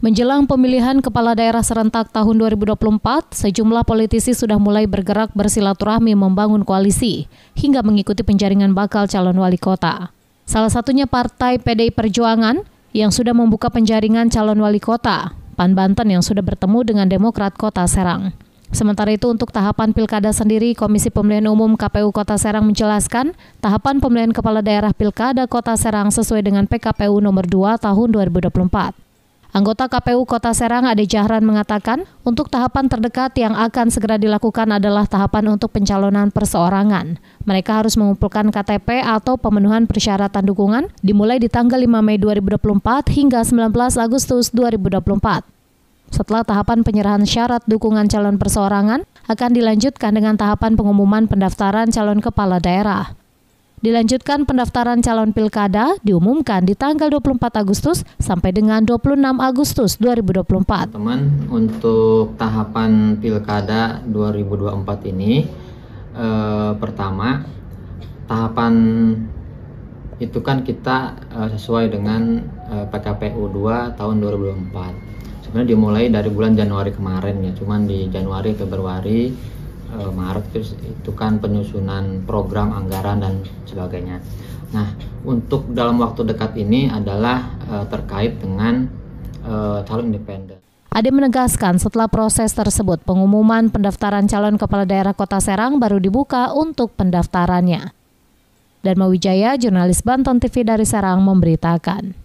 Menjelang pemilihan kepala daerah serentak tahun 2024, sejumlah politisi sudah mulai bergerak bersilaturahmi membangun koalisi hingga mengikuti penjaringan bakal calon wali kota. Salah satunya Partai PDI Perjuangan yang sudah membuka penjaringan calon wali kota, Pan Banten yang sudah bertemu dengan Demokrat Kota Serang. Sementara itu untuk tahapan pilkada sendiri, Komisi Pemilihan Umum KPU Kota Serang menjelaskan, tahapan pemilihan kepala daerah pilkada Kota Serang sesuai dengan PKPU nomor 2 tahun 2024. Anggota KPU Kota Serang Ade Jahran mengatakan, untuk tahapan terdekat yang akan segera dilakukan adalah tahapan untuk pencalonan perseorangan. Mereka harus mengumpulkan KTP atau pemenuhan persyaratan dukungan dimulai di tanggal 5 Mei 2024 hingga 19 Agustus 2024. Setelah tahapan penyerahan syarat dukungan calon perseorangan, akan dilanjutkan dengan tahapan pengumuman pendaftaran calon kepala daerah. Dilanjutkan pendaftaran calon pilkada diumumkan di tanggal 24 Agustus sampai dengan 26 Agustus 2024. Teman, untuk tahapan pilkada 2024 ini, eh, pertama tahapan itu kan kita eh, sesuai dengan eh, PKPU 2 tahun 2024 sebenarnya dimulai dari bulan Januari kemarin ya cuman di Januari Februari uh, Maret terus itu kan penyusunan program anggaran dan sebagainya nah untuk dalam waktu dekat ini adalah uh, terkait dengan uh, calon independen Ade menegaskan setelah proses tersebut pengumuman pendaftaran calon kepala daerah Kota Serang baru dibuka untuk pendaftarannya. Dan Mawijaya, jurnalis Banten TV dari Serang memberitakan.